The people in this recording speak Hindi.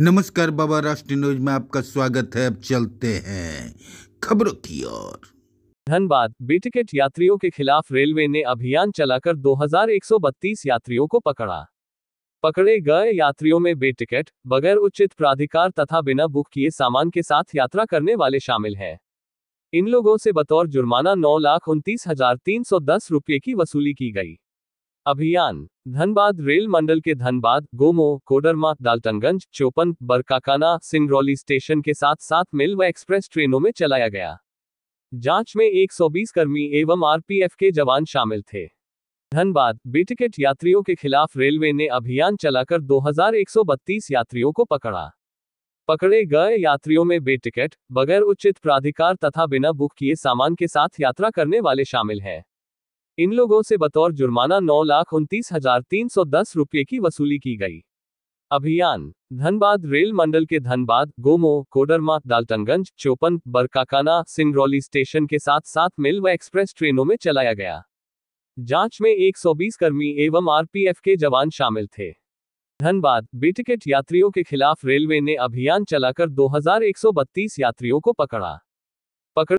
नमस्कार बाबा राष्ट्रीय न्यूज में आपका स्वागत है अब चलते हैं खबरों की ओर धनबाद बेटिकेट यात्रियों के खिलाफ रेलवे ने अभियान चलाकर 2132 यात्रियों को पकड़ा पकड़े गए यात्रियों में बेटिकेट बगैर उचित प्राधिकार तथा बिना बुक किए सामान के साथ यात्रा करने वाले शामिल हैं इन लोगों से बतौर जुर्माना नौ लाख उनतीस हजार तीन सौ दस रुपये की वसूली की गई अभियान धनबाद रेल मंडल के धनबाद गोमो कोडरमा दालटनगंज चोपन बरकाकाना सिंगरौली स्टेशन के साथ साथ मिल व एक्सप्रेस ट्रेनों में चलाया गया जांच में 120 कर्मी एवं आरपीएफ के जवान शामिल थे धनबाद बेटिकेट यात्रियों के खिलाफ रेलवे ने अभियान चलाकर 2132 यात्रियों को पकड़ा पकड़े गए यात्रियों में बेटिकेट बगैर उचित प्राधिकार तथा बिना बुक किए सामान के साथ यात्रा करने वाले शामिल हैं इन लोगों से बतौर जुर्माना नौ लाख उनतीस हजार तीन सौ दस रुपये की वसूली की गई अभियान धनबाद रेल मंडल के धनबाद गोमो कोडरमा दालटनगंज चोपन बरकाकाना सिंगरौली स्टेशन के साथ साथ मिल व एक्सप्रेस ट्रेनों में चलाया गया जांच में 120 कर्मी एवं आरपीएफ के जवान शामिल थे धनबाद बेटिकेट यात्रियों के खिलाफ रेलवे ने अभियान चलाकर 2132 यात्रियों को पकड़ा पकड़